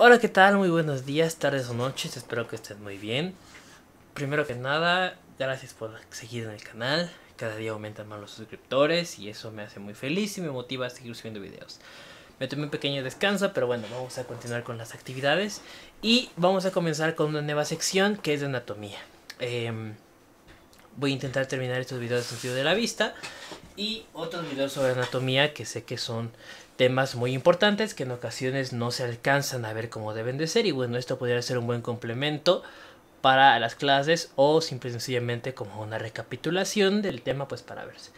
Hola, ¿qué tal? Muy buenos días, tardes o noches. Espero que estén muy bien. Primero que nada, gracias por seguir en el canal. Cada día aumentan más los suscriptores y eso me hace muy feliz y me motiva a seguir subiendo videos. Me tomé un pequeño descanso, pero bueno, vamos a continuar con las actividades y vamos a comenzar con una nueva sección que es de anatomía. Em, voy a intentar terminar estos videos de sentido de la vista y otros videos sobre anatomía que sé que son temas muy importantes que en ocasiones no se alcanzan a ver como deben de ser y bueno, esto podría ser un buen complemento para las clases o simple sencillamente como una recapitulación del tema pues para verse.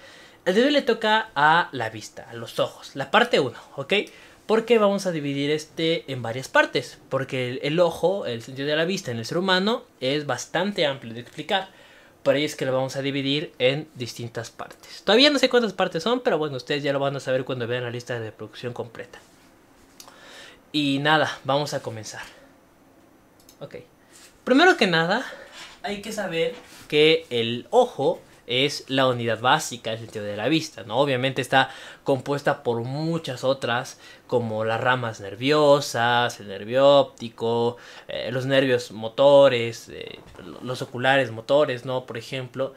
El de hoy le toca a la vista, a los ojos, la parte 1, ¿ok? Porque vamos a dividir este en varias partes, porque el ojo, el sentido de la vista en el ser humano es bastante amplio de explicar por ahí es que lo vamos a dividir en distintas partes. Todavía no sé cuántas partes son, pero bueno, ustedes ya lo van a saber cuando vean la lista de producción completa. Y nada, vamos a comenzar. Ok. Primero que nada, hay que saber que el ojo es la unidad básica del sentido de la vista, ¿no? Obviamente está compuesta por muchas otras, como las ramas nerviosas, el nervio óptico, eh, los nervios motores, eh, los oculares motores, ¿no? Por ejemplo,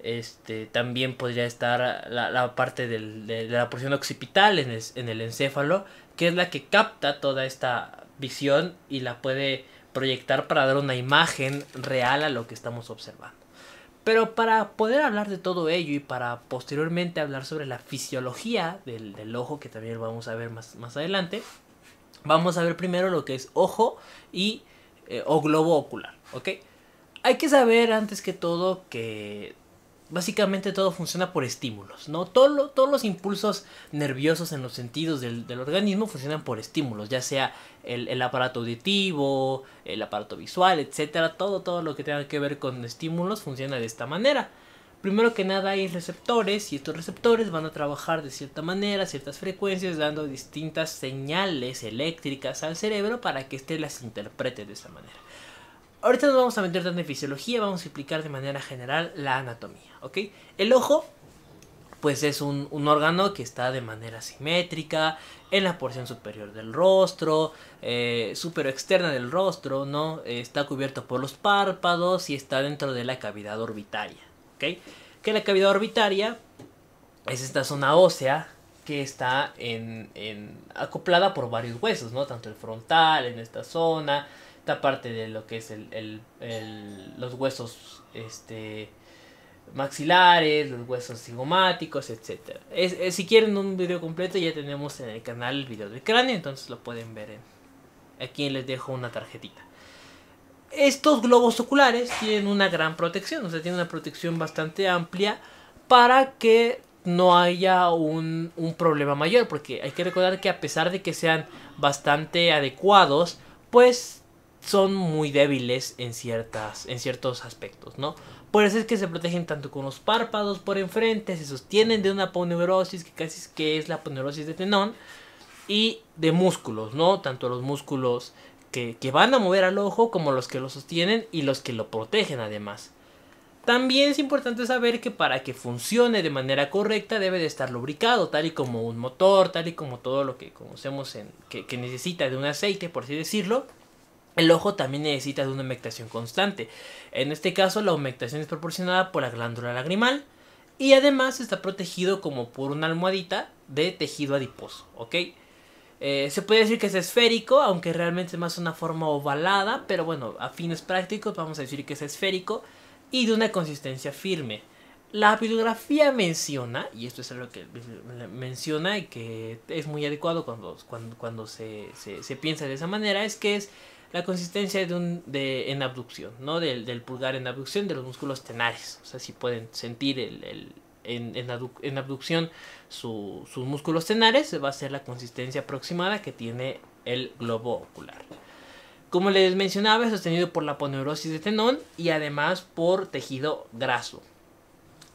este, también podría estar la, parte de, la porción occipital en el encéfalo, que es la que capta toda esta visión y la puede proyectar para dar una imagen real a lo que estamos observando. Pero para poder hablar de todo ello y para posteriormente hablar sobre la fisiología del, ojo, que también vamos a ver más, más, adelante, vamos a ver primero lo que es ojo y eh, o globo ocular, Hay que saber antes que todo que básicamente todo funciona por estímulos, ¿no? todos los impulsos nerviosos en los sentidos del, organismo funcionan por estímulos, ya sea el, el, aparato auditivo, el aparato visual, etcétera, todo, todo lo que tenga que ver con estímulos funciona de esta manera. Primero que nada hay receptores y estos receptores van a trabajar de cierta manera, ciertas frecuencias, dando distintas señales eléctricas al cerebro para que éste las interprete de esta manera. Ahorita no vamos a meter tanto en fisiología, vamos a explicar de manera general la anatomía, ¿ok? El ojo, pues es un, órgano que está de manera simétrica, en la porción superior del rostro, eh, super externa del rostro, ¿no? está cubierto por los párpados y está dentro de la cavidad orbitaria, ¿ok? Que la cavidad orbitaria es esta zona ósea que está acoplada por varios huesos, ¿no? Tanto el frontal, en esta zona, esta parte de lo que es el, el, los huesos este, maxilares, los huesos cigomáticos, etcétera si quieren un video completo ya tenemos en el canal el video del cráneo, entonces lo pueden ver. aquí les dejo una tarjetita. Estos globos oculares tienen una gran protección, o sea, tienen una protección bastante amplia para que no haya un, un, problema mayor, porque hay que recordar que a pesar de que sean bastante adecuados, pues son muy débiles en, ciertas, en ciertos aspectos, ¿no? Por eso es que se protegen tanto con los párpados por enfrente, se sostienen de una poneurosis, que casi que es la poneurosis de tenón, y de músculos, ¿no? Tanto los músculos que, van a mover al ojo como los que lo sostienen y los que lo protegen además. También es importante saber que para que funcione de manera correcta debe de estar lubricado, tal y como un motor, tal y como todo lo que conocemos en, que, que necesita de un aceite, por así decirlo. El ojo también necesita de una humectación constante. En este caso, la humectación es proporcionada por la glándula lagrimal y además está protegido como por una almohadita de tejido adiposo, ¿ok? Eh, se puede decir que es esférico, aunque realmente es más una forma ovalada, pero bueno, a fines prácticos vamos a decir que es esférico y de una consistencia firme. La bibliografía menciona, y esto es algo que menciona y que es muy adecuado cuando, cuando, se piensa de esa manera, es que es la consistencia de en abducción, ¿no? Del, pulgar en abducción de los músculos tenares. O sea, si pueden sentir en, abducción sus músculos tenares, va a ser la consistencia aproximada que tiene el globo ocular. Como les mencionaba, es sostenido por la poneurosis de tenón y además por tejido graso.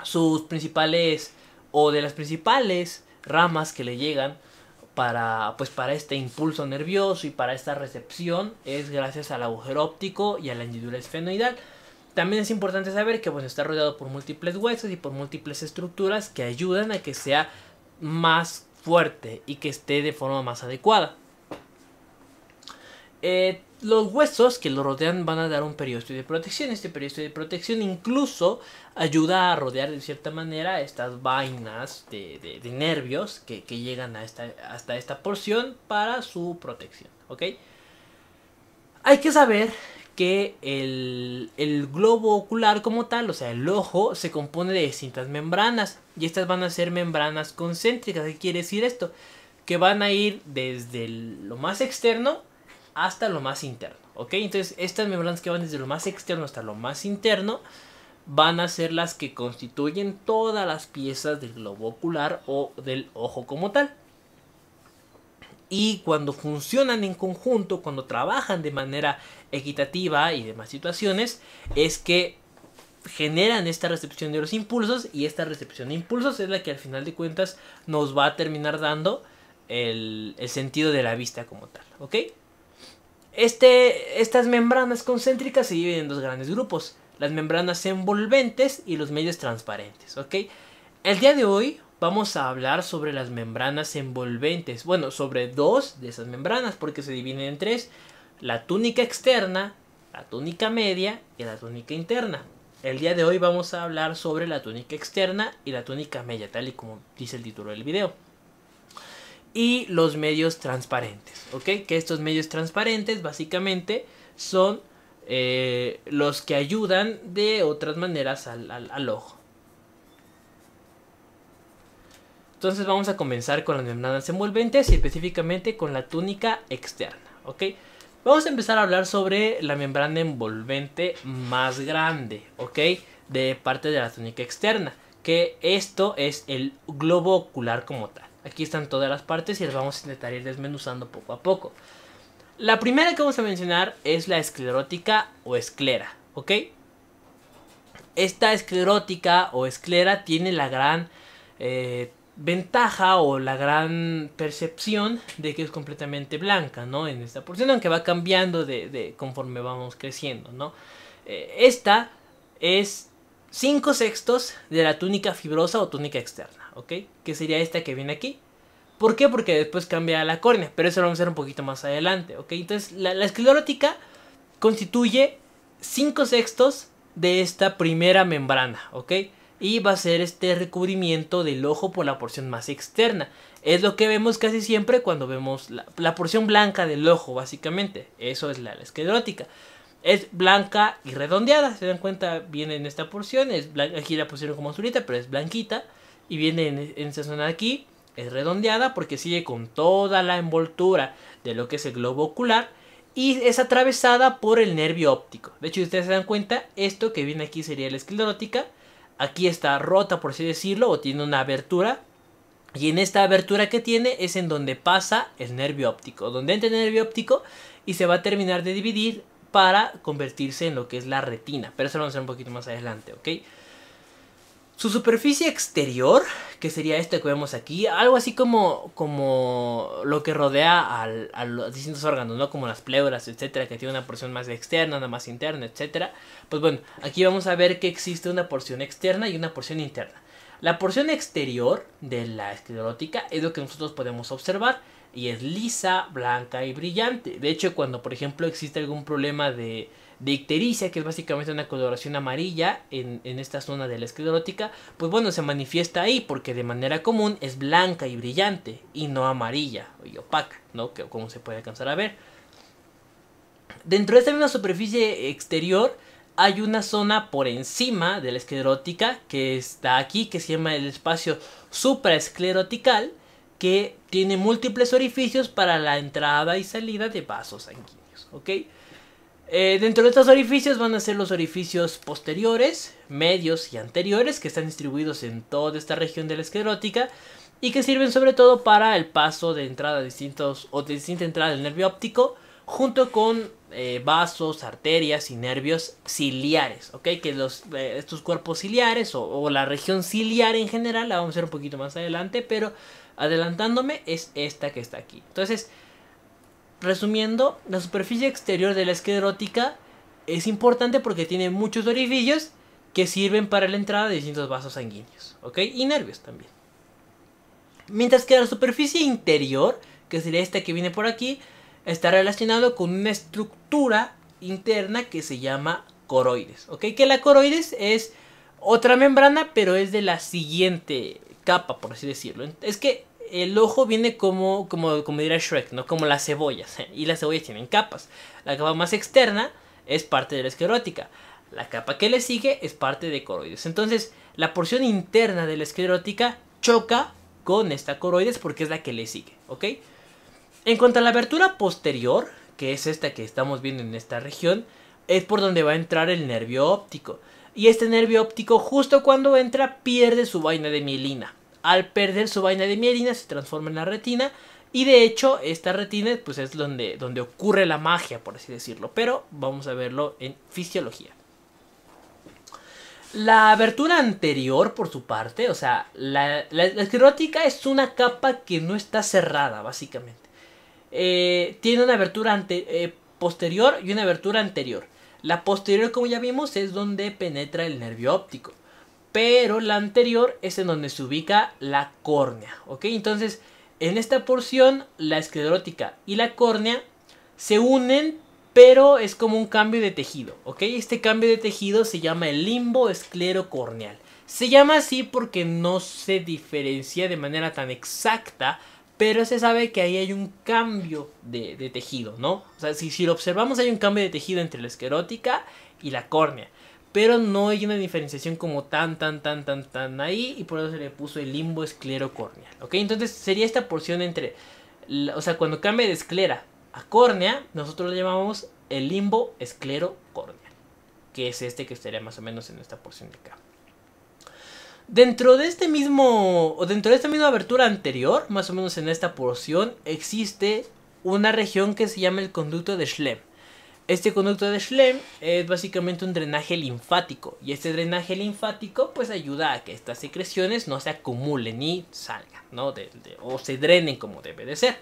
Sus principales o de las principales ramas que le llegan pues, para, este impulso nervioso y para esta recepción es gracias al agujero óptico y a la hendidura esfenoidal. También es importante saber que pues, está rodeado por múltiples huesos y por múltiples estructuras que ayudan a que sea más fuerte y que esté de forma más adecuada. Eh, los huesos que lo rodean van a dar un periodo de protección. Este periodo de protección incluso ayuda a rodear de cierta manera estas vainas de, nervios que, llegan a hasta esta porción para su protección. ¿Ok? Hay que saber que el, globo ocular como tal, o sea, el ojo, se compone de distintas membranas. Y estas van a ser membranas concéntricas. ¿Qué quiere decir esto? Que van a ir desde lo más externo hasta lo más interno, ¿ok? Entonces estas membranas que van desde lo más externo hasta lo más interno van a ser las que constituyen todas las piezas del globo ocular o del ojo como tal. Y cuando funcionan en conjunto, cuando trabajan de manera equitativa y demás situaciones, es que generan esta recepción de los impulsos y esta recepción de impulsos es la que al final de cuentas nos va a terminar dando el, sentido de la vista como tal, ¿ok? Este, estas membranas concéntricas se dividen en dos grandes grupos, las membranas envolventes y los medios transparentes, El día de hoy vamos a hablar sobre las membranas envolventes, bueno, sobre dos de esas membranas porque se dividen en tres, la túnica externa, la túnica media y la túnica interna. El día de hoy vamos a hablar sobre la túnica externa y la túnica media, tal y como dice el título del video y los medios transparentes, ¿ok? Que estos medios transparentes básicamente son eh, los que ayudan de otras maneras al, al ojo. Entonces vamos a comenzar con las membranas envolventes y específicamente con la túnica externa, ¿ok? Vamos a empezar a hablar sobre la membrana envolvente más grande, ¿ok? De parte de la túnica externa, que esto es el globo ocular como tal. Aquí están todas las partes y las vamos a intentar ir desmenuzando poco a poco. La primera que vamos a mencionar es la esclerótica o esclera, ¿ok? Esta esclerótica o esclera tiene la gran eh, ventaja o la gran percepción de que es completamente blanca, ¿no? En esta porción, aunque va cambiando de, conforme vamos creciendo, ¿no? Eh, esta es 5 sextos de la túnica fibrosa o túnica externa. ¿ok? Que sería esta que viene aquí. ¿Por qué? Porque después cambia la córnea, pero eso lo vamos a ver un poquito más adelante, ¿ok? Entonces, la, esclerótica constituye 5 sextos de esta primera membrana, ¿ok? Y va a ser este recubrimiento del ojo por la porción más externa. Es lo que vemos casi siempre cuando vemos la, porción blanca del ojo, básicamente. Eso es la, esclerótica es blanca y redondeada. Se dan cuenta, viene en esta porción. aquí la pusieron como azulita, pero es blanquita y viene en de aquí. Es redondeada porque sigue con toda la envoltura de lo que es el globo ocular y es atravesada por el nervio óptico. De hecho, si ustedes se dan cuenta, esto que viene aquí sería la esclerótica. Aquí está rota, por así decirlo, o tiene una abertura. Y en esta abertura que tiene es en donde pasa el nervio óptico, donde entra el nervio óptico y se va a terminar de dividir para convertirse en lo que es la retina. Pero eso lo vamos a ver un poquito más adelante, ¿ok? Su superficie exterior, que sería esto que vemos aquí, algo así como, como lo que rodea a los distintos órganos, ¿no? Como las pleuras, etcétera, que tiene una porción más externa, una más interna, etcétera. Pues bueno, aquí vamos a ver que existe una porción externa y una porción interna. La porción exterior de la esclerótica es lo que nosotros podemos observar y es lisa, blanca y brillante. De hecho, cuando por ejemplo existe algún problema de dictericia, que es básicamente una coloración amarilla en, esta zona de la esclerótica, pues bueno, se manifiesta ahí porque de manera común es blanca y brillante y no amarilla y opaca, ¿no? como se puede alcanzar a ver. Dentro de esta misma superficie exterior hay una zona por encima de la esclerótica que está aquí, que se llama el espacio supraesclerotical, que tiene múltiples orificios para la entrada y salida de vasos sanguíneos, ¿ok? Eh, dentro de estos orificios van a ser los orificios posteriores, medios y anteriores que están distribuidos en toda esta región de la esclerótica y que sirven sobre todo para el paso de entrada a distintos o de distinta entrada del nervio óptico junto con eh, vasos, arterias y nervios ciliares, ¿ok? Que los, eh, estos cuerpos ciliares o, la región ciliar en general la vamos a ver un poquito más adelante, pero adelantándome es esta que está aquí. Entonces, Resumiendo, la superficie exterior de la esclerótica es importante porque tiene muchos orificios que sirven para la entrada de distintos vasos sanguíneos, ¿ok? Y nervios también. Mientras que la superficie interior, que sería esta que viene por aquí, está relacionado con una estructura interna que se llama coroides, ¿ok? Que la coroides es otra membrana, pero es de la siguiente capa, por así decirlo. Es que el ojo viene como, como, como dirá Shrek, ¿no? Como las cebollas. Y las cebollas tienen capas. La capa más externa es parte de la esclerótica. La capa que le sigue es parte de coroides. Entonces, la porción interna de la esclerótica choca con esta coroides porque es la que le sigue, ¿ok? En cuanto a la abertura posterior, que es esta que estamos viendo en esta región, es por donde va a entrar el nervio óptico. Y este nervio óptico justo cuando entra pierde su vaina de mielina al perder su vaina de mielina se transforma en la retina. Y de hecho, esta retina pues es donde, donde ocurre la magia, por así decirlo. Pero vamos a verlo en fisiología. La abertura anterior, por su parte, o sea, la, esclerótica es una capa que no está cerrada, básicamente. Eh, tiene una abertura eh, posterior y una abertura anterior. La posterior, como ya vimos, es donde penetra el nervio óptico pero la anterior es en donde se ubica la córnea, ¿ok? Entonces, en esta porción, la esclerótica y la córnea se unen, pero es como un cambio de tejido, ¿ok? Este cambio de tejido se llama el limbo esclerocorneal. Se llama así porque no se diferencia de manera tan exacta, pero se sabe que ahí hay un cambio de, tejido, ¿no? O sea, si lo observamos hay un cambio de tejido entre la esclerótica y la córnea. Pero no hay una diferenciación como tan, tan, tan, tan, tan ahí. Y por eso se le puso el limbo esclerocorneal. ¿Ok? Entonces sería esta porción entre. O sea, cuando cambia de esclera a córnea, nosotros lo llamamos el limbo esclerocorneal. Que es este que estaría más o menos en esta porción de acá. Dentro de este mismo. O dentro de esta misma abertura anterior, más o menos en esta porción, existe una región que se llama el conducto de Schlemm. Este conducto de Schlemm es básicamente un drenaje linfático y este drenaje linfático pues ayuda a que estas secreciones no se acumulen y salgan, ¿no? o se drenen como debe de ser.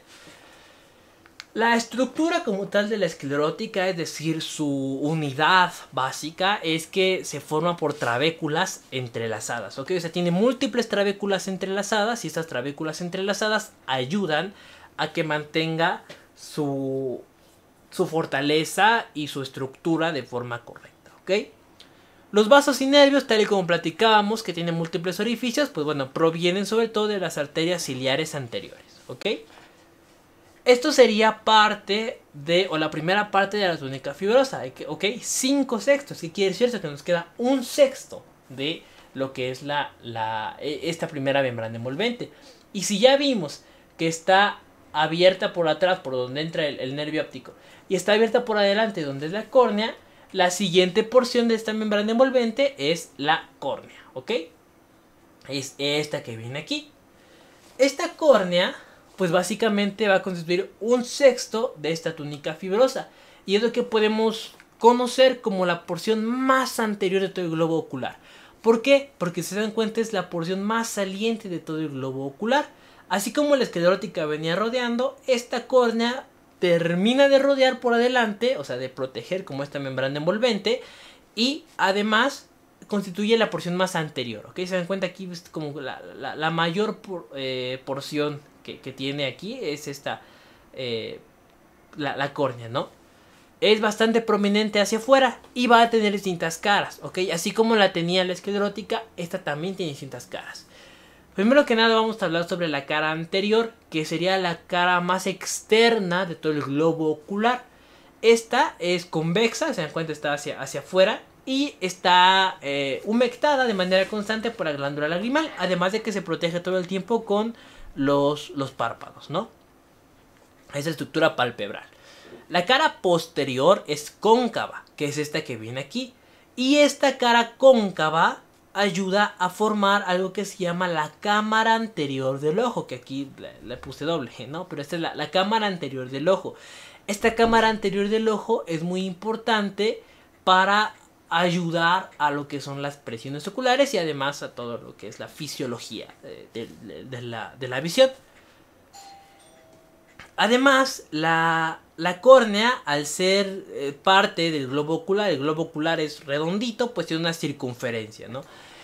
La estructura como tal de la esclerótica, es decir, su unidad básica, es que se forma por trabéculas entrelazadas, O sea, tiene múltiples trabéculas entrelazadas y estas trabéculas entrelazadas ayudan a que mantenga su su fortaleza y su estructura de forma correcta, ¿ok? Los vasos y nervios, tal y como platicábamos, que tienen múltiples orificios, pues bueno, provienen sobre todo de las arterias ciliares anteriores, ¿ok? Esto sería parte de, o la primera parte de la túnica fibrosa, ¿ok? 5 sextos, que quiere decir Que nos queda un sexto de lo que es la, la, e, esta primera membrana envolvente. Y si ya vimos que está abierta por atrás, por donde entra el nervio óptico, y está abierta por adelante, donde es la córnea, la siguiente porción de esta membrana envolvente es la córnea, ¿ok? Es esta que viene aquí. Esta córnea, pues básicamente va a constituir un sexto de esta túnica fibrosa. Y es lo que podemos conocer como la porción más anterior de todo el globo ocular. ¿Por qué? Porque si se dan cuenta es la porción más saliente de todo el globo ocular. Así como la esclerótica venía rodeando, esta córnea termina de rodear por adelante, o sea, de proteger como esta membrana envolvente, y además constituye la porción más anterior, ¿ok? Se dan cuenta aquí como la, mayor eh, porción que, tiene aquí es esta, eh, la, córnea, ¿no? es bastante prominente hacia afuera y va a tener distintas caras, ¿ok? Así como la tenía la esclerótica, esta también tiene distintas caras. Primero que nada vamos a hablar sobre la cara anterior, que sería la cara más externa de todo el globo ocular. Esta es convexa, se dan cuenta está hacia, hacia afuera y está eh, humectada de manera constante por la glándula lagrimal, además de que se protege todo el tiempo con los, los párpados, ¿no? Esa estructura palpebral. La cara posterior es cóncava, que es esta que viene aquí. Y esta cara cóncava ayuda a formar algo que se llama la cámara anterior del ojo, que aquí le, puse doble, ¿no? Pero esta es la, cámara anterior del ojo. Esta cámara anterior del ojo es muy importante para ayudar a lo que son las presiones oculares y además a todo lo que es la fisiología eh, de, la, visión. Además, la, córnea, al ser eh, parte del globo ocular, el globo ocular es redondito, pues tiene una circunferencia, ¿no?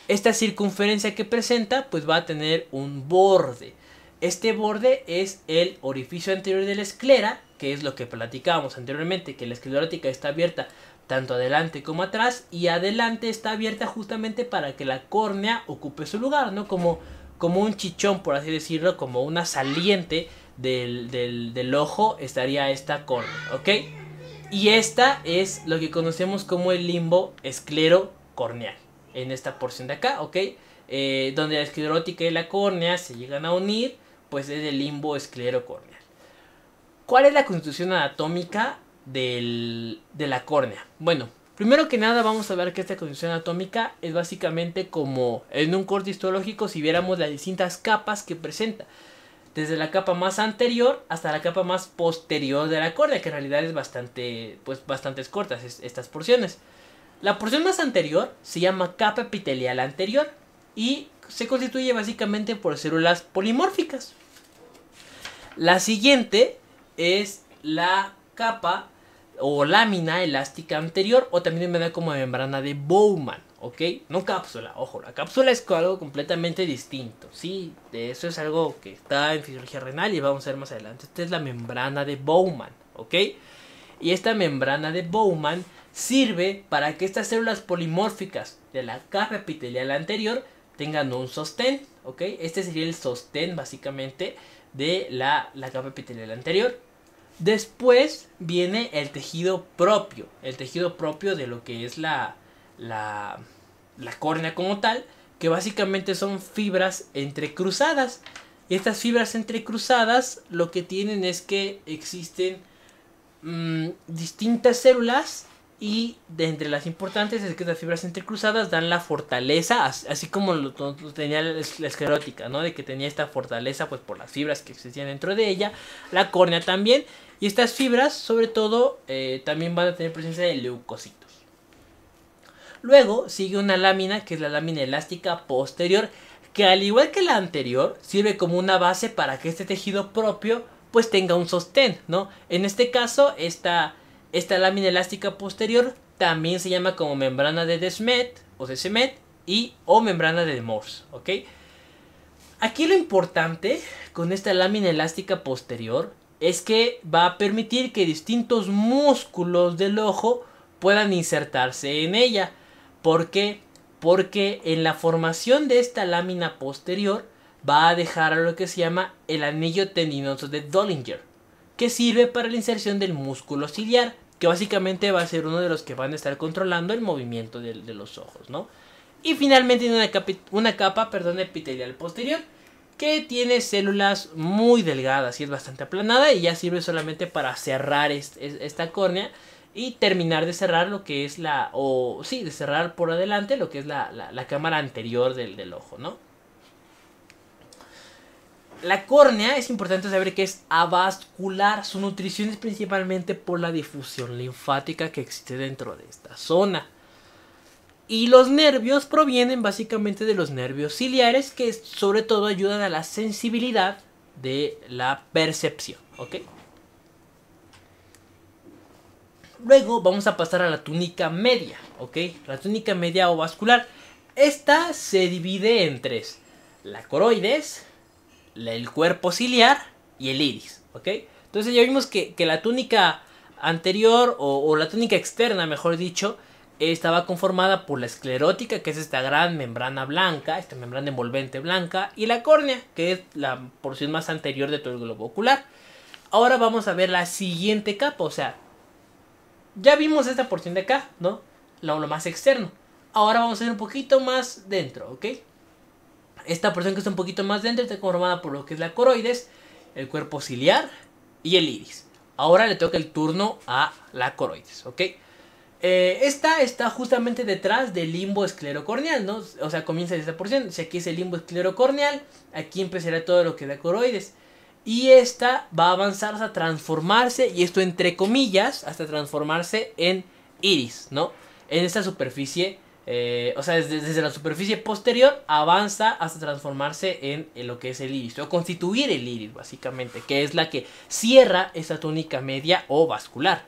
Esta circunferencia que presenta pues va a tener un borde. Este borde es el orificio anterior de la esclera, que es lo que platicábamos anteriormente, que la esclerótica está abierta tanto adelante como atrás y adelante está abierta justamente para que la córnea ocupe su lugar, ¿no? Como, como un chichón, por así decirlo, como una saliente del, del ojo estaría esta córnea, ¿ok? Y esta es lo que conocemos como el limbo esclero esclerocorneal en esta porción de acá, ¿ok? Eh, donde la esclerótica y la córnea se llegan a unir, pues es el limbo esclerocorneal. ¿Cuál es la constitución anatómica de la córnea? Bueno, primero que nada vamos a ver que esta constitución anatómica es básicamente como en un corte histológico si viéramos las distintas capas que presenta desde la capa más anterior hasta la capa más posterior de la córnea, que en realidad es bastante, pues bastante cortas estas porciones. La porción más anterior se llama capa epitelial anterior y se constituye básicamente por células polimórficas. La siguiente es la capa o lámina elástica anterior o también me da como membrana de Bowman, ¿ok? No cápsula, ojo, la cápsula es algo completamente distinto, ¿sí? eso es algo que está en fisiología renal y vamos a ver más adelante. Esta es la membrana de Bowman, ¿ok? Y esta membrana de Bowman sirve para que estas células polimórficas de la capa epitelial anterior tengan un sostén, ¿ok? Este sería el sostén básicamente de la, capa epitelial anterior. Después viene el tejido propio, el tejido propio de lo que es la, la, córnea como tal, que básicamente son fibras entrecruzadas. Estas fibras entrecruzadas lo que tienen es que existen mm, distintas células y de entre las importantes es que las fibras entrecruzadas dan la fortaleza, así como lo, tenía la esclerótica, ¿no? De que tenía esta fortaleza pues por las fibras que existían dentro de ella, la córnea también, y estas fibras sobre todo eh, también van a tener presencia de leucocitos. Luego sigue una lámina que es la lámina elástica posterior, que al igual que la anterior sirve como una base para que este tejido propio pues tenga un sostén, ¿no? En este caso esta esta lámina elástica posterior también se llama como membrana de Desmet o de Semet y o membrana de Morse, Aquí lo importante con esta lámina elástica posterior es que va a permitir que distintos músculos del ojo puedan insertarse en ella. ¿Por qué? Porque en la formación de esta lámina posterior va a dejar a lo que se llama el anillo tendinoso de Dollinger, que sirve para la inserción del músculo ciliar que básicamente va a ser uno de los que van a estar controlando el movimiento de, los ojos, ¿no? Y finalmente tiene una, capa perdón, epitelial posterior que tiene células muy delgadas y es bastante aplanada y ya sirve solamente para cerrar esta córnea y terminar de cerrar lo que es la, o sí, de cerrar por adelante lo que es la, cámara anterior del ojo, ¿no? La córnea es importante saber que es avascular. Su nutrición es principalmente por la difusión linfática que existe dentro de esta zona. Y los nervios provienen básicamente de los nervios ciliares que sobre todo ayudan a la sensibilidad de la percepción. Luego vamos a pasar a la túnica media, ¿ok? La túnica media o vascular. Esta se divide en tres. La coroides, el cuerpo ciliar y el iris, ¿ok? Entonces ya vimos que, la túnica anterior o, la túnica externa, mejor dicho, estaba conformada por la esclerótica, que es esta gran membrana blanca, esta membrana envolvente blanca, y la córnea, que es la porción más anterior de todo el globo ocular. Ahora vamos a ver la siguiente capa, o sea, ya vimos esta porción de acá, ¿no? Lo, más externo. Ahora vamos a ver un poquito más dentro, ¿ok? Esta porción que está un poquito más dentro está conformada por lo que es la coroides, el cuerpo ciliar y el iris. Ahora le toca el turno a la coroides, ¿ok? Eh, esta está justamente detrás del limbo esclerocorneal, ¿no? O sea, comienza esta porción. Si aquí es el limbo esclerocorneal, aquí empezará todo lo que es la coroides. Y esta va a avanzar hasta transformarse, y esto entre comillas, hasta transformarse en iris, ¿no? En esta superficie eh, o sea, desde, la superficie posterior avanza hasta transformarse en, lo que es el iris, o constituir el iris, básicamente, que es la que cierra esa túnica media o vascular.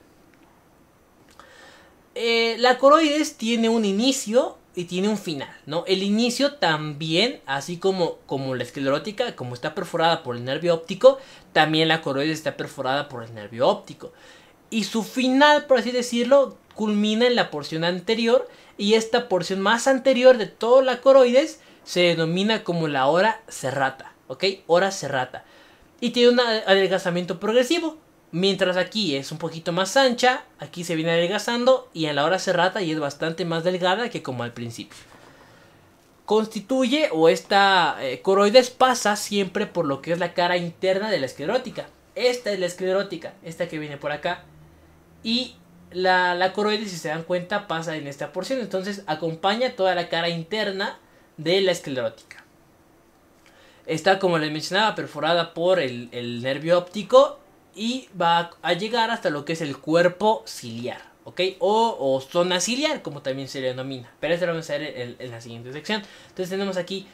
Eh, la coroides tiene un inicio y tiene un final, ¿no? El inicio también, así como, como la esclerótica, como está perforada por el nervio óptico, también la coroides está perforada por el nervio óptico. Y su final, por así decirlo, culmina en la porción anterior y esta porción más anterior de toda la coroides se denomina como la hora serrata, ¿ok? Hora serrata. Y tiene un adelgazamiento progresivo, mientras aquí es un poquito más ancha, aquí se viene adelgazando y en la hora serrata y es bastante más delgada que como al principio. Constituye o esta eh, coroides pasa siempre por lo que es la cara interna de la esclerótica. Esta es la esclerótica, esta que viene por acá. Y la, la coroides, si se dan cuenta, pasa en esta porción. Entonces acompaña toda la cara interna de la esclerótica. Está, como les mencionaba, perforada por el, nervio óptico y va a, llegar hasta lo que es el cuerpo ciliar, ¿ok? O, zona ciliar, como también se le denomina. Pero eso lo vamos a ver en la siguiente sección. Entonces tenemos aquí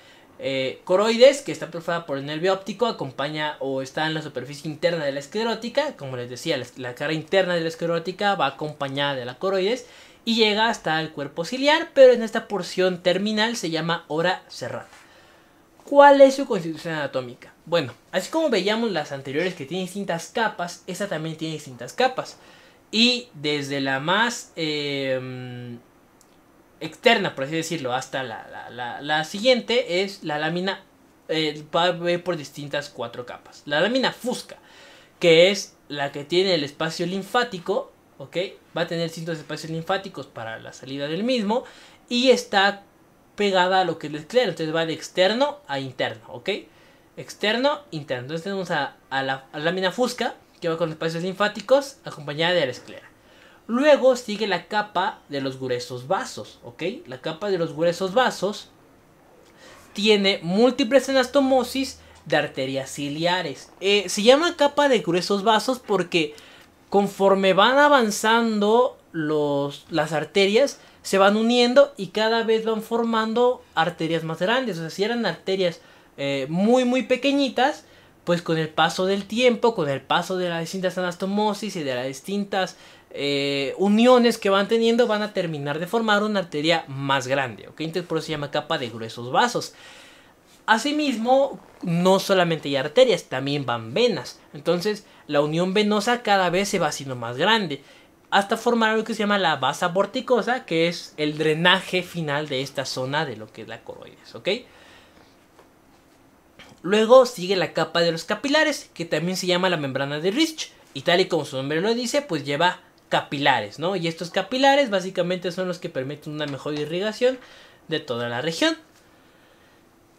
eh, coroides, que está perforada por el nervio óptico, acompaña o está en la superficie interna de la esclerótica. Como les decía, la, cara interna de la esclerótica va acompañada de la coroides y llega hasta el cuerpo ciliar, pero en esta porción terminal se llama hora cerrada. ¿Cuál es su constitución anatómica? Bueno, así como veíamos las anteriores que tienen distintas capas, esta también tiene distintas capas. Y desde la más eh, externa, por así decirlo, hasta la, siguiente es la lámina, eh, va a ver por distintas cuatro capas. La lámina fusca, que es la que tiene el espacio linfático, ¿ok? Va a tener distintos espacios linfáticos para la salida del mismo y está pegada a lo que es la esclera, entonces va de externo a interno, ¿ok? Externo, interno. Entonces tenemos a, la, lámina fusca, que va con espacios linfáticos, acompañada de la esclera. Luego sigue la capa de los gruesos vasos, ¿ok? La capa de los gruesos vasos tiene múltiples anastomosis de arterias ciliares. Eh, se llama capa de gruesos vasos porque conforme van avanzando las arterias, se van uniendo y cada vez van formando arterias más grandes. O sea, si eran arterias eh, muy, muy pequeñitas, pues con el paso del tiempo, con el paso de las distintas anastomosis y de las distintas eh, uniones que van teniendo, van a terminar de formar una arteria más grande. ¿ok? Entonces por eso se llama capa de gruesos vasos. Asimismo, no solamente hay arterias, también van venas. Entonces la unión venosa cada vez se va haciendo más grande. Hasta formar lo que se llama la vasa vorticosa, que es el drenaje final de esta zona de lo que es la coroides. ¿ok? Luego sigue la capa de los capilares, que también se llama la membrana de Rich, y tal y como su nombre lo dice, pues lleva capilares, ¿no? Y estos capilares básicamente son los que permiten una mejor irrigación de toda la región.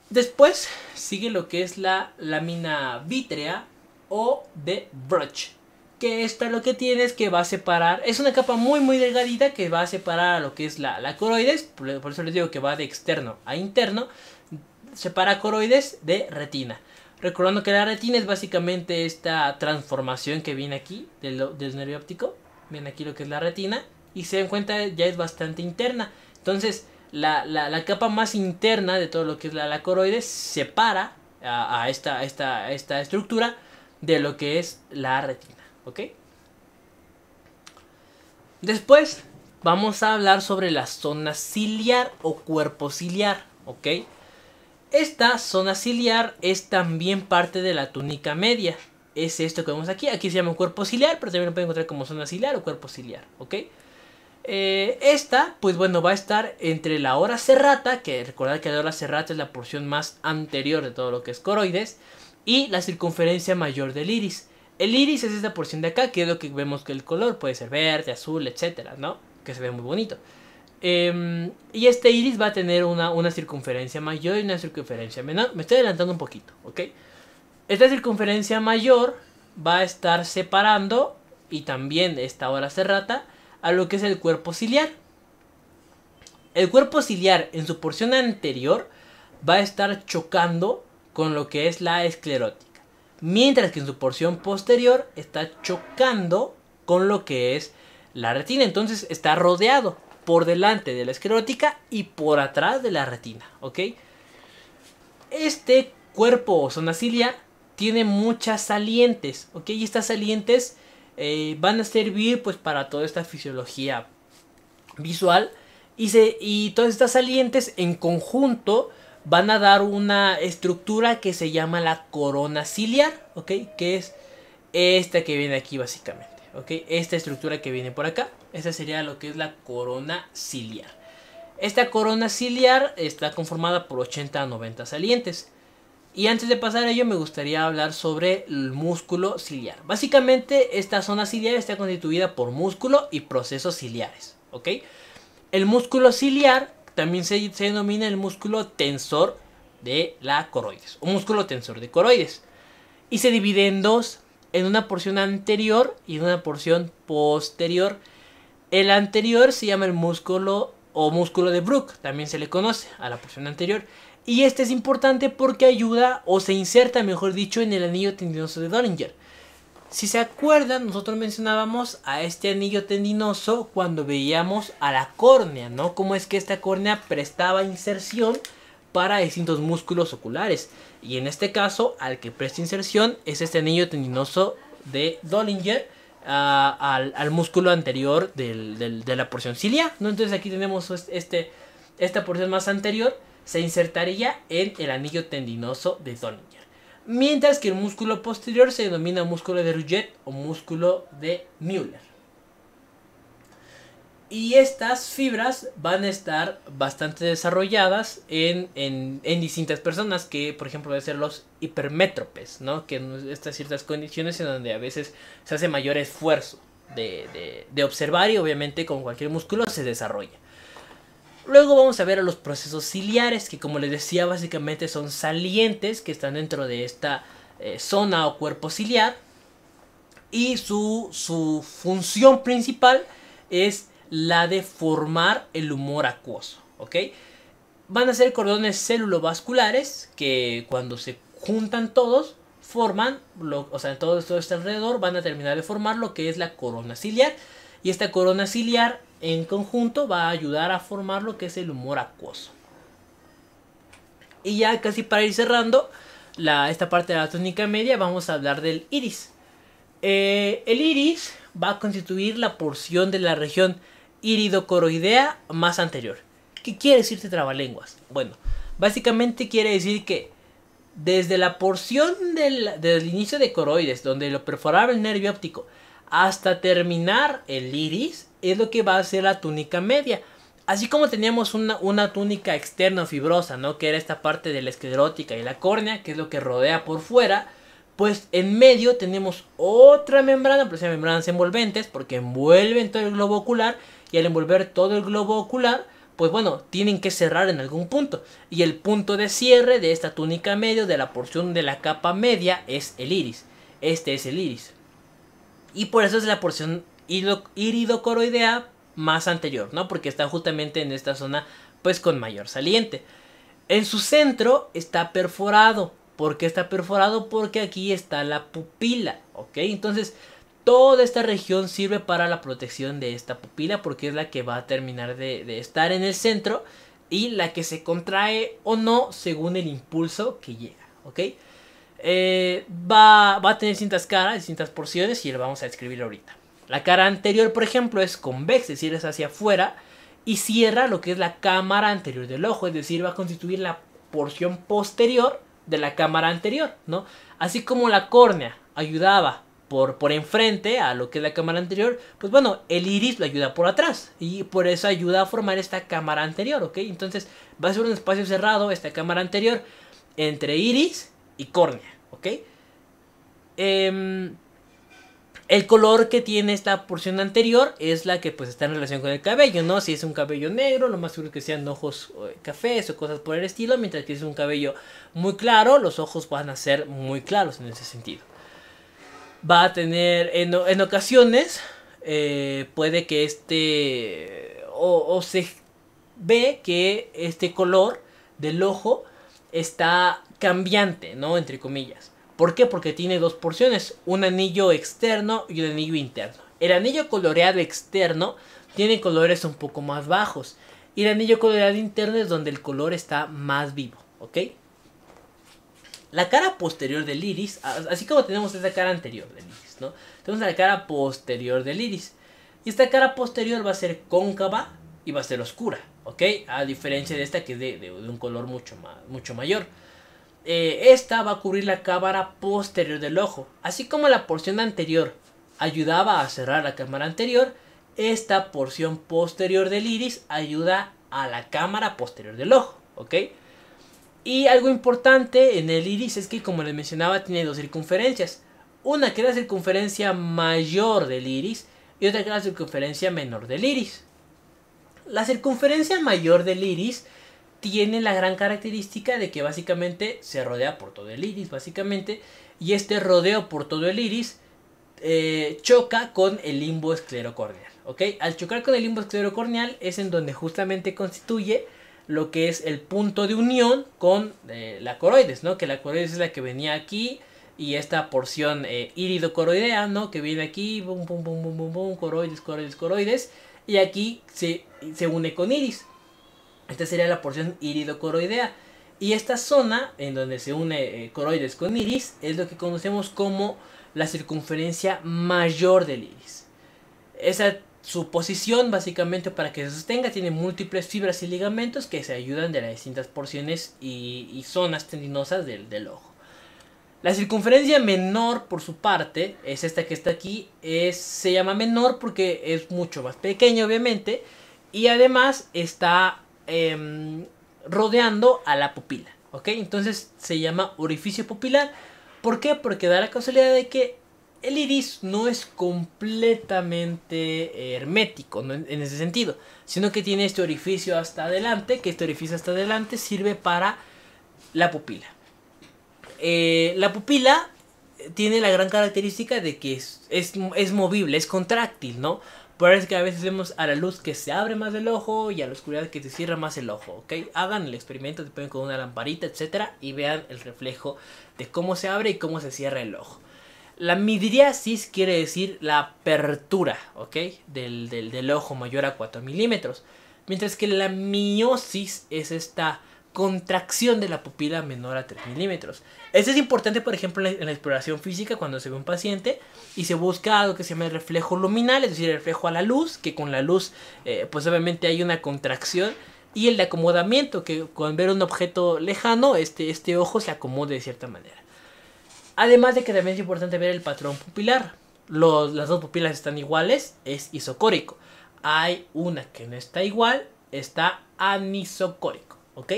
Después sigue lo que es la lámina vítrea o de Broch, que esta lo que tiene es que va a separar, es una capa muy muy delgadita que va a separar a lo que es la, la coroides, por eso les digo que va de externo a interno, separa coroides de retina. Recordando que la retina es básicamente esta transformación que viene aquí del, nervio óptico. Ven aquí lo que es la retina. Y se dan cuenta ya es bastante interna. Entonces la, capa más interna de todo lo que es la, coroides separa a, esta, esta estructura de lo que es la retina. ¿Ok? Después vamos a hablar sobre la zona ciliar o cuerpo ciliar. ¿Ok? Esta zona ciliar es también parte de la túnica media. Es esto que vemos aquí. Aquí se llama cuerpo ciliar, pero también lo pueden encontrar como zona ciliar o cuerpo ciliar. ¿Ok? Eh, esta, pues bueno, va a estar entre la hora serrata, que recordad que la hora serrata es la porción más anterior de todo lo que es coroides, y la circunferencia mayor del iris. El iris es esta porción de acá, que es lo que vemos que el color puede ser verde, azul, etcétera, ¿no? Que se ve muy bonito. Em, y este iris va a tener una, circunferencia mayor y una circunferencia menor. Me estoy adelantando un poquito, ¿ok? Esta circunferencia mayor va a estar separando, y también esta hora cerrata a lo que es el cuerpo ciliar. El cuerpo ciliar en su porción anterior va a estar chocando con lo que es la esclerótica. Mientras que en su porción posterior está chocando con lo que es la retina. Entonces está rodeado por delante de la esclerótica y por atrás de la retina, ¿ok? Este cuerpo o zona cilia tiene muchas salientes, ¿ok? Y estas salientes eh, van a servir pues para toda esta fisiología visual y, se, y todas estas salientes en conjunto van a dar una estructura que se llama la corona ciliar, ¿ok? Que es esta que viene aquí básicamente, ¿ok? Esta estructura que viene por acá. Esa sería lo que es la corona ciliar. Esta corona ciliar está conformada por 80 a 90 salientes. Y antes de pasar a ello me gustaría hablar sobre el músculo ciliar. Básicamente esta zona ciliar está constituida por músculo y procesos ciliares. El músculo ciliar también se, denomina el músculo tensor de la coroides. Un músculo tensor de coroides. Y se divide en dos. En una porción anterior y en una porción posterior. El anterior se llama el músculo o músculo de Brook, también se le conoce a la porción anterior. Y este es importante porque ayuda o se inserta, mejor dicho, en el anillo tendinoso de Dollinger. Si se acuerdan, nosotros mencionábamos a este anillo tendinoso cuando veíamos a la córnea, ¿no? Cómo es que esta córnea prestaba inserción para distintos músculos oculares. Y en este caso, al que presta inserción es este anillo tendinoso de Dollinger, al, músculo anterior de la porción cilia Entonces aquí tenemos pues, este, esta porción más anterior se insertaría en el anillo tendinoso de Dollinger. Mientras que el músculo posterior se denomina músculo de ruget o músculo de Müller. Y estas fibras van a estar bastante desarrolladas en, distintas personas, que por ejemplo pueden ser los hipermétropes, ¿no? Que en estas ciertas condiciones en donde a veces se hace mayor esfuerzo de, observar y obviamente con cualquier músculo se desarrolla. Luego vamos a ver a los procesos ciliares, que como les decía básicamente son salientes que están dentro de esta eh, zona o cuerpo ciliar. Y su, su función principal es la de formar el humor acuoso, ¿ok? Van a ser cordones celulovasculares que cuando se juntan todos forman, o sea, todo esto este alrededor, van a terminar de formar lo que es la corona ciliar. Y esta corona ciliar en conjunto va a ayudar a formar lo que es el humor acuoso. Y ya casi para ir cerrando esta parte de la tónica media, vamos a hablar del iris. Eh, el iris va a constituir la porción de la región iridocoroidea más anterior. ¿Qué quiere decirte trabalenguas? Bueno, básicamente quiere decir que desde la porción del, inicio de coroides, donde lo perforaba el nervio óptico, hasta terminar el iris, es lo que va a ser la túnica media. Así como teníamos una, túnica externa fibrosa, ¿no? Que era esta parte de la esclerótica y la córnea, que es lo que rodea por fuera. Pues en medio tenemos otra membrana, pero pues membranas envolventes, porque envuelven todo el globo ocular y al envolver todo el globo ocular, pues bueno, tienen que cerrar en algún punto. Y el punto de cierre de esta túnica medio de la porción de la capa media es el iris. Este es el iris. Y por eso es la porción iridocoroidea más anterior, ¿no? Porque está justamente en esta zona pues con mayor saliente. En su centro está perforado. ¿Por qué está perforado? Porque aquí está la pupila, ¿ok? Entonces, Toda esta región sirve para la protección de esta pupila porque es la que va a terminar de, estar en el centro y la que se contrae o no según el impulso que llega, ¿ok? Eh, va, a tener distintas caras, distintas porciones y lo vamos a describir ahorita. La cara anterior, por ejemplo, es convexa, es decir, es hacia afuera y cierra lo que es la cámara anterior del ojo, es decir, va a constituir la porción posterior de la cámara anterior, ¿no? Así como la córnea ayudaba por, enfrente a lo que es la cámara anterior, pues bueno, el iris lo ayuda por atrás y por eso ayuda a formar esta cámara anterior, ¿ok? Entonces va a ser un espacio cerrado, esta cámara anterior, entre iris y córnea, ¿ok? Em, el color que tiene esta porción anterior es la que pues está en relación con el cabello, ¿no? Si es un cabello negro, lo más seguro es que sean ojos eh, cafés o cosas por el estilo, mientras que si es un cabello muy claro, los ojos van a ser muy claros en ese sentido va a tener en, ocasiones eh, puede que este o, o, se ve que este color del ojo está cambiante, ¿no? Entre comillas. ¿Por qué? Porque tiene dos porciones, un anillo externo y un anillo interno. El anillo coloreado externo tiene colores un poco más bajos y el anillo coloreado interno es donde el color está más vivo, ¿ok? la cara posterior del iris, así como tenemos esta cara anterior del iris, ¿no? Tenemos la cara posterior del iris. Y esta cara posterior va a ser cóncava y va a ser oscura, ¿ok? A diferencia de esta que es de, un color mucho, mucho mayor. Eh, esta va a cubrir la cámara posterior del ojo. Así como la porción anterior ayudaba a cerrar la cámara anterior, esta porción posterior del iris ayuda a la cámara posterior del ojo, ¿ok? Y algo importante en el iris es que, como les mencionaba, tiene dos circunferencias. Una que es la circunferencia mayor del iris y otra que es la circunferencia menor del iris. La circunferencia mayor del iris tiene la gran característica de que básicamente se rodea por todo el iris, básicamente, y este rodeo por todo el iris eh, choca con el limbo esclerocorneal, ¿ok? Al chocar con el limbo esclerocorneal es en donde justamente constituye lo que es el punto de unión con eh, la coroides, ¿no? Que la coroides es la que venía aquí y esta porción eh, iridocoroidea, ¿no? Que viene aquí, bum, bum, bum, bum, bum, coroides, coroides, coroides, y aquí se, se une con iris. Esta sería la porción iridocoroidea. Y esta zona en donde se une eh, coroides con iris es lo que conocemos como la circunferencia mayor del iris. Esa su posición básicamente para que se sostenga tiene múltiples fibras y ligamentos que se ayudan de las distintas porciones y, zonas tendinosas del, ojo. La circunferencia menor por su parte es esta que está aquí, es, se llama menor porque es mucho más pequeña obviamente y además está em, rodeando a la pupila, ¿ok? Entonces se llama orificio pupilar. ¿Por qué? Porque da la casualidad de que el iris no es completamente hermético en ese sentido, sino que tiene este orificio hasta adelante, que este orificio hasta adelante sirve para la pupila. Eh, la pupila tiene la gran característica de que es, movible, es contráctil, ¿no? Por eso es que a veces vemos a la luz que se abre más el ojo y a la oscuridad que se cierra más el ojo, ¿ok? Hagan el experimento, te ponen con una lamparita, etcétera, y vean el reflejo de cómo se abre y cómo se cierra el ojo. La midriasis quiere decir la apertura, ¿ok? Del, ojo mayor a 4 milímetros. Mientras que la miosis es esta contracción de la pupila menor a 3 milímetros. Esto es importante, por ejemplo, en la, exploración física, cuando se ve un paciente y se busca algo que se llama el reflejo luminal, es decir, el reflejo a la luz, que con la luz, eh, pues obviamente hay una contracción, y el de acomodamiento, que con ver un objeto lejano, este, este ojo se acomode de cierta manera. Además de que también es importante ver el patrón pupilar. las dos pupilas están iguales, es isocórico. Hay una que no está igual, está anisocórico, ¿ok?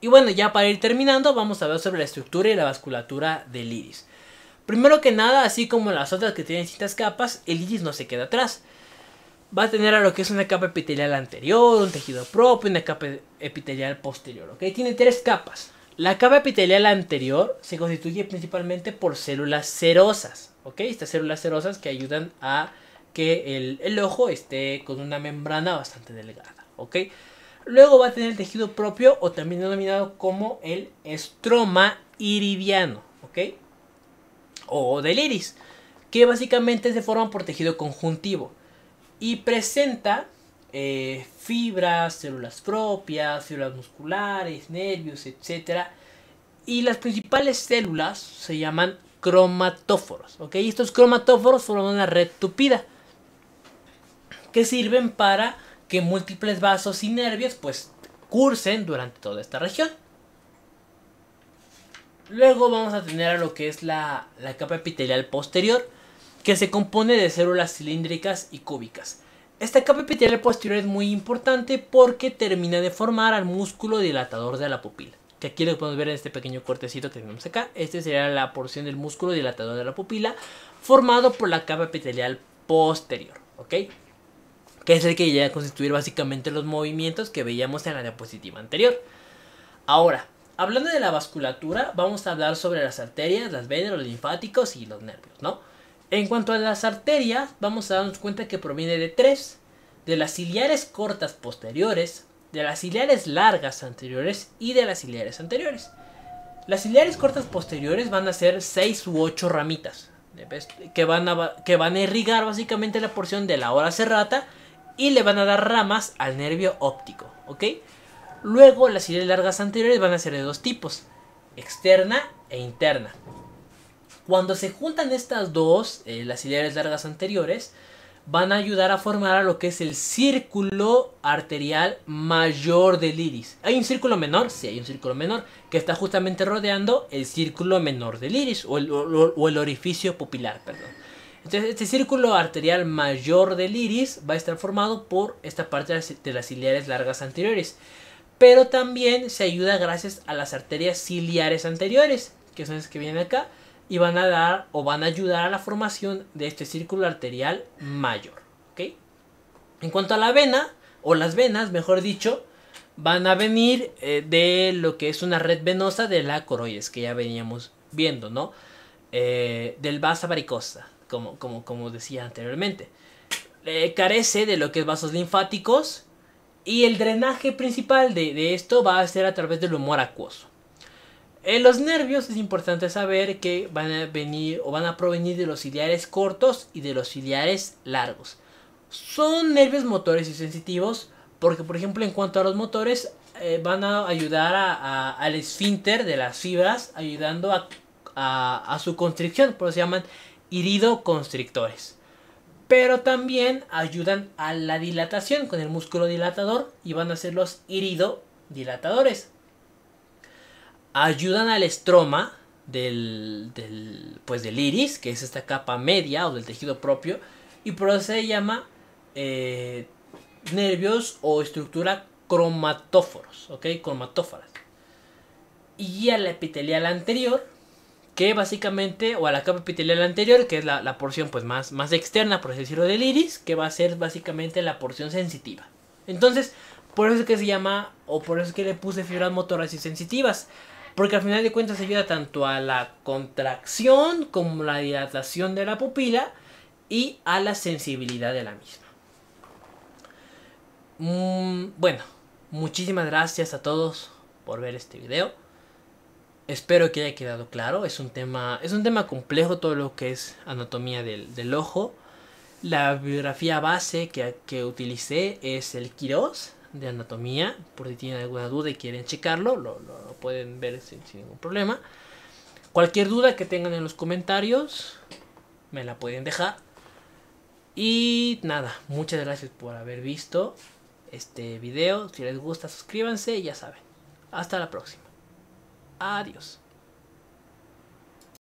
Y bueno, ya para ir terminando, vamos a ver sobre la estructura y la vasculatura del iris. Primero que nada, así como las otras que tienen distintas capas, el iris no se queda atrás. Va a tener a lo que es una capa epitelial anterior, un tejido propio, una capa epitelial posterior, ¿ok? Tiene tres capas. La capa epitelial anterior se constituye principalmente por células cerosas, ¿ok? Estas células cerosas que ayudan a que el, ojo esté con una membrana bastante delgada, ¿ok? Luego va a tener el tejido propio o también denominado como el estroma iridiano, ¿ok? O del iris, que básicamente se forma por tejido conjuntivo y presenta eh, fibras, células propias, células musculares, nervios, etc. Y las principales células se llaman cromatóforos. ¿ok? Estos cromatóforos forman una red tupida que sirven para que múltiples vasos y nervios pues cursen durante toda esta región. Luego vamos a tener a lo que es la, la capa epitelial posterior, que se compone de células cilíndricas y cúbicas. Esta capa epitelial posterior es muy importante porque termina de formar al músculo dilatador de la pupila. Que aquí lo podemos ver en este pequeño cortecito que tenemos acá. Este sería la porción del músculo dilatador de la pupila formado por la capa epitelial posterior. ¿Ok? Que es el que llega a constituir básicamente los movimientos que veíamos en la diapositiva anterior. Ahora, hablando de la vasculatura, vamos a hablar sobre las arterias, las venas, los linfáticos y los nervios, ¿no? En cuanto a las arterias, vamos a darnos cuenta que proviene de tres, de las ciliares cortas posteriores, de las ciliares largas anteriores y de las ciliares anteriores. Las ciliares cortas posteriores van a ser seis u ocho ramitas que van, a, que van a irrigar básicamente la porción de la hora cerrata y le van a dar ramas al nervio óptico, ¿ok? Luego las ciliares largas anteriores van a ser de dos tipos, externa e interna. Cuando se juntan estas dos, eh, las ciliares largas anteriores, van a ayudar a formar a lo que es el círculo arterial mayor del iris. ¿Hay un círculo menor? Sí, hay un círculo menor que está justamente rodeando el círculo menor del iris o el, el orificio pupilar, perdón. Entonces, este círculo arterial mayor del iris va a estar formado por esta parte de las ciliares largas anteriores. Pero también se ayuda gracias a las arterias ciliares anteriores, que son las que vienen acá y van a dar o van a ayudar a la formación de este círculo arterial mayor. En cuanto a la vena, o las venas, mejor dicho, van a venir eh, de lo que es una red venosa de la coroides, que ya veníamos viendo, ¿no? Eh, del vaso varicosa, como, como, como decía anteriormente. Eh, carece de lo que es vasos linfáticos y el drenaje principal de esto va a ser a través del humor acuoso. En los nervios es importante saber que van a venir o van a provenir de los ciliares cortos y de los ciliares largos. Son nervios motores y sensitivos porque, por ejemplo, en cuanto a los motores, eh, van a ayudar al esfínter de las fibras, ayudando a, su constricción, por eso se llaman iridoconstrictores. Pero también ayudan a la dilatación con el músculo dilatador y van a ser los iridodilatadores ayudan al estroma del, pues del iris, que es esta capa media o del tejido propio, y por eso se llama eh, nervios o estructura cromatóforos, ¿ok? Cromatóforas. Y a la epitelial anterior, que básicamente, o a la capa epitelial anterior, que es la, porción pues más, más externa, por así decirlo, del iris, que va a ser básicamente la porción sensitiva. Entonces, por eso es que se llama, o por eso es que le puse fibras motoras y sensitivas. Porque al final de cuentas ayuda tanto a la contracción como la dilatación de la pupila y a la sensibilidad de la misma. Mm, bueno, muchísimas gracias a todos por ver este video. Espero que haya quedado claro. Es un tema, es un tema complejo todo lo que es anatomía del, ojo. La biografía base que, que utilicé es el Quirós de anatomía, por si tienen alguna duda y quieren checarlo, lo, pueden ver sin, sin, ningún problema. Cualquier duda que tengan en los comentarios, me la pueden dejar. Y nada, muchas gracias por haber visto este video. Si les gusta, suscríbanse y ya saben. Hasta la próxima. Adiós.